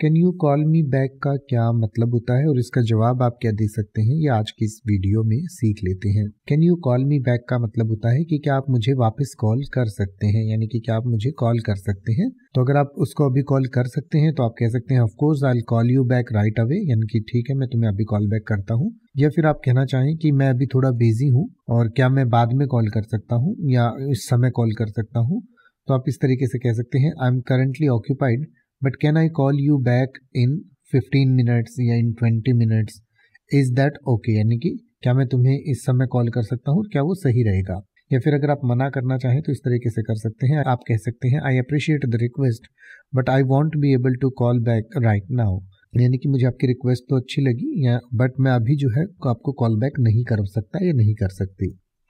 can you call me back का क्या मतलब होता है और इसका जवाब आप क्या दे सकते हैं ये आज की इस वीडियो में सीख लेते हैं can you call me back का मतलब होता है कि क्या आप मुझे वापस कॉल कर सकते हैं यानी कि क्या आप मुझे कॉल कर सकते हैं तो अगर आप उसको अभी कॉल कर सकते हैं तो आप कह सकते हैं of course I call you back right away यानी कि ठीक है मैं तुम्हें अभी कॉल बैक करता हूँ या फिर आप कहना चाहें कि मैं अभी थोड़ा बिजी हूँ और क्या मैं बाद में कॉल कर सकता हूँ या इस समय कॉल कर सकता हूँ तो आप इस तरीके से कह सकते हैं I am currently occupied but can I call you back in fifteen minutes या in twenty minutes is that okay यानी कि क्या मैं तुम्हें इस समय कॉल कर सकता हूँ क्या वो सही रहेगा या फिर अगर आप मना करना चाहें तो इस तरीके से कर सकते हैं आप कह सकते हैं I appreciate the request but I won't be able to call back right now यानी कि मुझे आपकी रिक्वेस्ट तो अच्छी लगी या बट मैं अभी जो है आपको कॉल बैक नहीं कर सकता या नहीं कर सकती